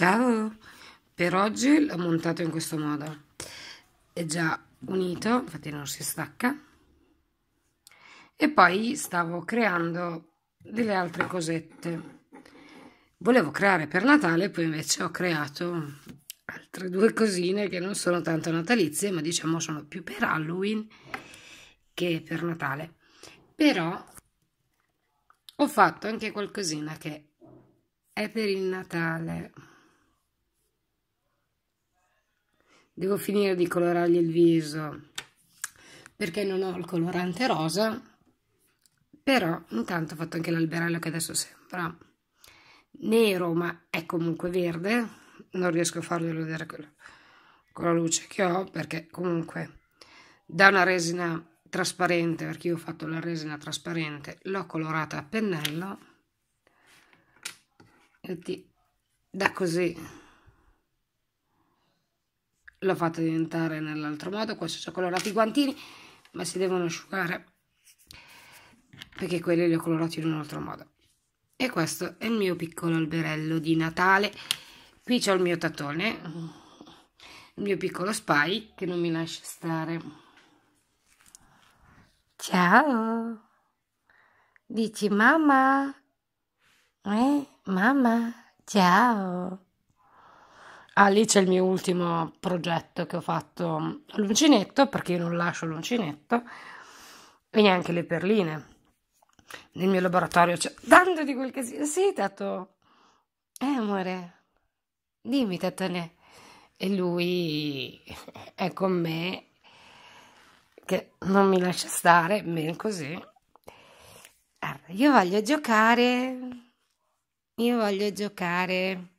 Ciao! Per oggi l'ho montato in questo modo. È già unito, infatti non si stacca. E poi stavo creando delle altre cosette. Volevo creare per Natale, poi invece ho creato altre due cosine che non sono tanto natalizie, ma diciamo sono più per Halloween che per Natale. Però ho fatto anche qualcosina che è per il Natale. devo finire di colorargli il viso perché non ho il colorante rosa però intanto ho fatto anche l'alberello che adesso sembra nero ma è comunque verde non riesco a farglielo vedere con la luce che ho perché comunque da una resina trasparente perché io ho fatto la resina trasparente l'ho colorata a pennello e ti dà così l'ho fatto diventare nell'altro modo questo ci ho colorato i guantini ma si devono asciugare perché quelli li ho colorati in un altro modo e questo è il mio piccolo alberello di Natale qui c'è il mio tatone il mio piccolo spy che non mi lascia stare ciao dici mamma eh mamma ciao Ah, lì c'è il mio ultimo progetto che ho fatto all'uncinetto, perché io non lascio l'uncinetto e neanche le perline nel mio laboratorio c'è tanto di quel che si sì Tato eh amore dimmi Tatone e lui è con me che non mi lascia stare ben così allora, io voglio giocare io voglio giocare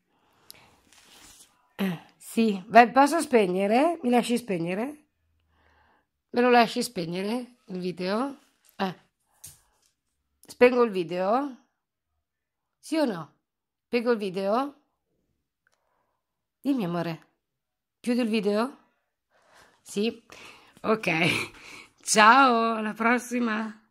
sì, Beh, posso spegnere? Mi lasci spegnere? Me lo lasci spegnere il video? Eh. Spengo il video? Sì o no? Spengo il video? Dimmi amore, chiudo il video? Sì, ok, ciao, alla prossima!